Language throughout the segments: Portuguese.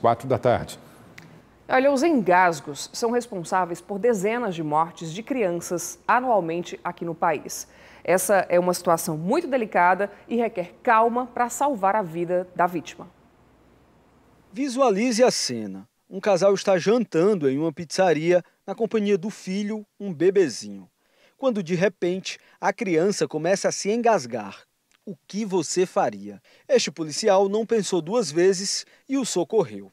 Quatro da tarde. Olha, os engasgos são responsáveis por dezenas de mortes de crianças anualmente aqui no país. Essa é uma situação muito delicada e requer calma para salvar a vida da vítima. Visualize a cena. Um casal está jantando em uma pizzaria na companhia do filho, um bebezinho. Quando de repente a criança começa a se engasgar o que você faria? Este policial não pensou duas vezes e o socorreu.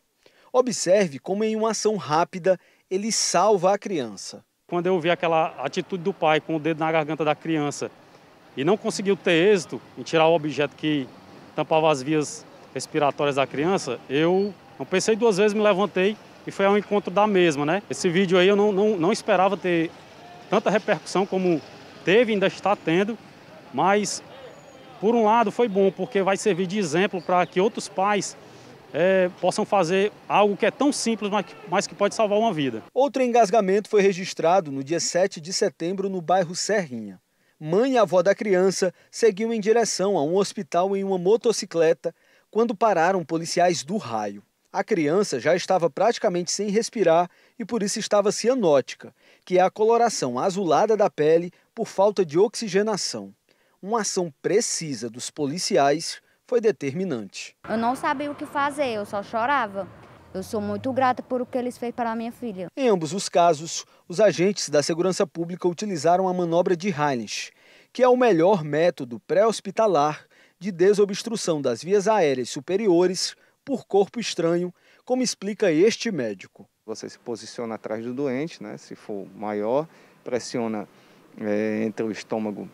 Observe como, em uma ação rápida, ele salva a criança. Quando eu vi aquela atitude do pai com o dedo na garganta da criança e não conseguiu ter êxito em tirar o objeto que tampava as vias respiratórias da criança, eu não pensei duas vezes, me levantei e foi ao encontro da mesma, né? Esse vídeo aí eu não, não, não esperava ter tanta repercussão como teve, ainda está tendo, mas por um lado, foi bom, porque vai servir de exemplo para que outros pais é, possam fazer algo que é tão simples, mas que, mas que pode salvar uma vida. Outro engasgamento foi registrado no dia 7 de setembro no bairro Serrinha. Mãe e avó da criança seguiam em direção a um hospital em uma motocicleta quando pararam policiais do raio. A criança já estava praticamente sem respirar e por isso estava cianótica, que é a coloração azulada da pele por falta de oxigenação uma ação precisa dos policiais foi determinante. Eu não sabia o que fazer, eu só chorava. Eu sou muito grata por o que eles fez para minha filha. Em ambos os casos, os agentes da segurança pública utilizaram a manobra de Heinrich, que é o melhor método pré-hospitalar de desobstrução das vias aéreas superiores por corpo estranho, como explica este médico. Você se posiciona atrás do doente, né? se for maior, pressiona é, entre o estômago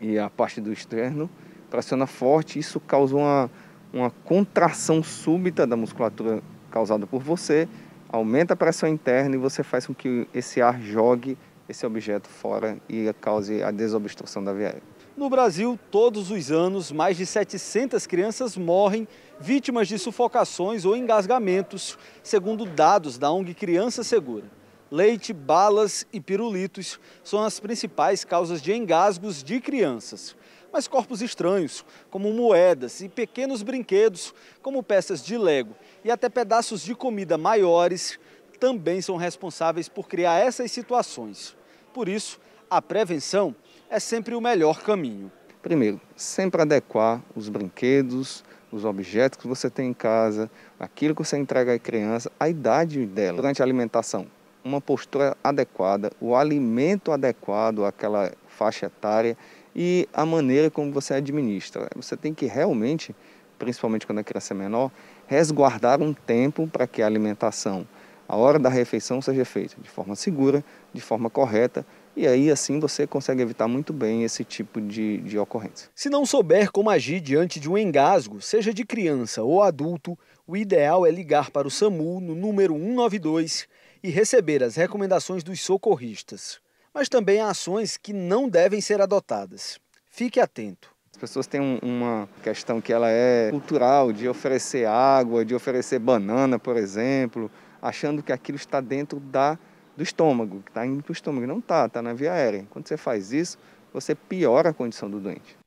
e a parte do externo pressiona forte, isso causa uma, uma contração súbita da musculatura causada por você, aumenta a pressão interna e você faz com que esse ar jogue esse objeto fora e cause a desobstrução da via aérea. No Brasil, todos os anos, mais de 700 crianças morrem vítimas de sufocações ou engasgamentos, segundo dados da ONG Criança Segura. Leite, balas e pirulitos são as principais causas de engasgos de crianças. Mas corpos estranhos, como moedas e pequenos brinquedos, como peças de lego e até pedaços de comida maiores, também são responsáveis por criar essas situações. Por isso, a prevenção é sempre o melhor caminho. Primeiro, sempre adequar os brinquedos, os objetos que você tem em casa, aquilo que você entrega à criança, a idade dela. Durante a alimentação, uma postura adequada, o alimento adequado àquela faixa etária e a maneira como você administra. Você tem que realmente, principalmente quando a criança é menor, resguardar um tempo para que a alimentação, a hora da refeição seja feita de forma segura, de forma correta, e aí assim você consegue evitar muito bem esse tipo de, de ocorrência. Se não souber como agir diante de um engasgo, seja de criança ou adulto, o ideal é ligar para o SAMU no número 192 e receber as recomendações dos socorristas, mas também há ações que não devem ser adotadas. Fique atento. As pessoas têm uma questão que ela é cultural, de oferecer água, de oferecer banana, por exemplo, achando que aquilo está dentro da, do estômago, que está indo para o estômago. Não está, está na via aérea. Quando você faz isso, você piora a condição do doente.